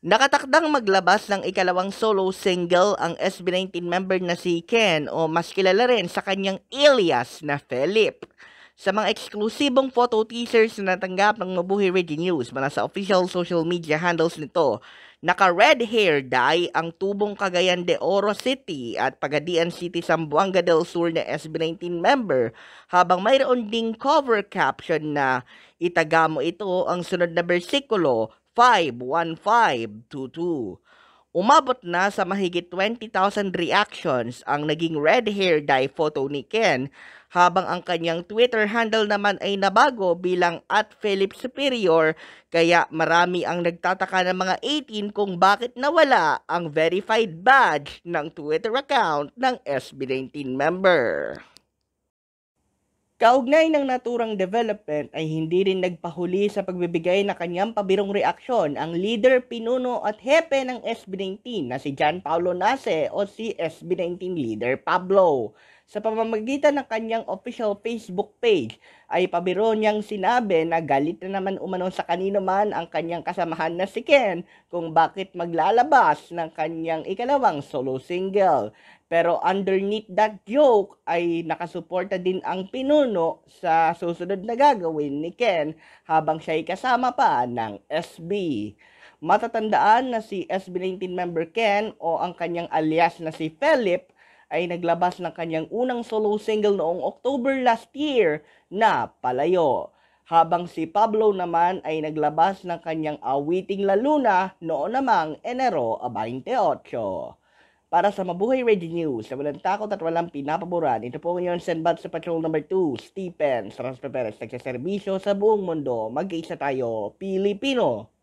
Nakatakdang maglabas ng ikalawang solo single ang SB19 member na si Ken o mas kilala rin sa kanyang alias na Philip. Sa mga eksklusibong photo teasers na natanggap ng Mabuhi Radio News mula sa official social media handles nito, naka-red hair dye ang tubong Cagayan de Oro City at Pagadian City, Sambuanga del Sur na SB19 member habang mayroon ding cover caption na itaga mo ito ang sunod na bersikulo 51522. Umabot na sa mahigit 20,000 reactions ang naging red hair dye photo ni Ken habang ang kanyang Twitter handle naman ay nabago bilang at Philip Superior kaya marami ang nagtataka ng mga 18 kung bakit nawala ang verified badge ng Twitter account ng SB19 member. Kaugnay ng naturang development ay hindi rin nagpahuli sa pagbibigay na kanyang pabirong reaksyon ang leader, pinuno at hepe ng SB19 na si John Paulo Nase o si SB19 leader Pablo. Sa pamamagitan ng kanyang official Facebook page ay pabiro niyang sinabi na galit na naman umano sa kanino man ang kanyang kasamahan na si Ken kung bakit maglalabas ng kanyang ikalawang solo single. Pero underneath that joke ay nakasuporta din ang pinuno sa susunod na gagawin ni Ken habang siya ay kasama pa ng SB. Matatandaan na si SB19 member Ken o ang kanyang alias na si Philip ay naglabas ng kanyang unang solo single noong October last year na Palayo. Habang si Pablo naman ay naglabas ng kanyang awiting La Luna noong namang Enero 28. Para sa Mabuhay Radio News, sa walang takot at walang pinapaboran, ito po ngayon sendbat sa patrol number 2, Stephen, Sarans Peperes, nagsaservisyo sa buong mundo. Mag-isa tayo, Pilipino.